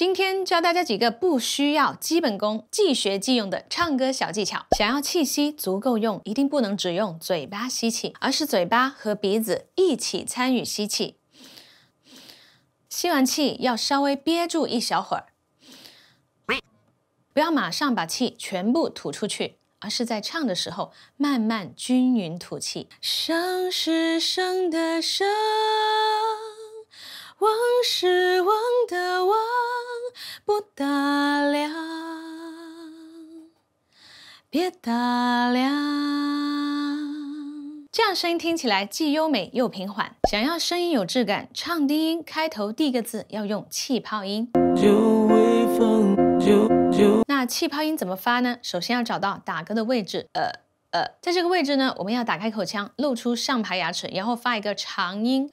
今天教大家几个不需要基本功、即学即用的唱歌小技巧。想要气息足够用，一定不能只用嘴巴吸气，而是嘴巴和鼻子一起参与吸气。吸完气要稍微憋住一小会儿，不要马上把气全部吐出去，而是在唱的时候慢慢均匀吐气。生是生的生，往事。不打量，别打量。这样声音听起来既优美又平缓。想要声音有质感，唱低音开头第一个字要用气泡音。那气泡音怎么发呢？首先要找到打嗝的位置，呃呃，在这个位置呢，我们要打开口腔，露出上排牙齿，然后发一个长音。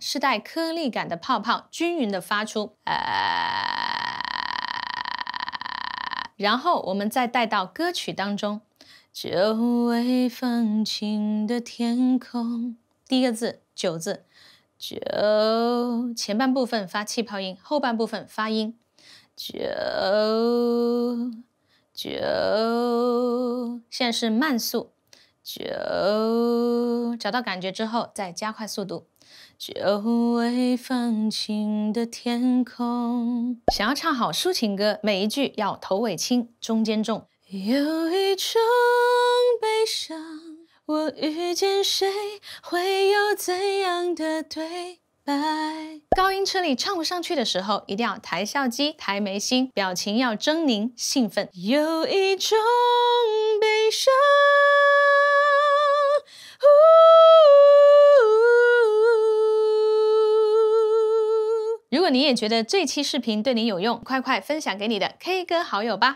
是带颗粒感的泡泡，均匀的发出，呃，然后我们再带到歌曲当中。久未放晴的天空，第一个字“久”字，久，前半部分发气泡音，后半部分发音，久，久，现在是慢速。就找到感觉之后，再加快速度。久未放晴的天空，想要唱好抒情歌，每一句要头尾轻，中间重。有一种悲伤，我遇见谁会有怎样的对白？高音吃力唱不上去的时候，一定要抬笑肌、抬眉心，表情要狰狞、兴奋。有一种悲伤。你也觉得这期视频对你有用，快快分享给你的 K 歌好友吧！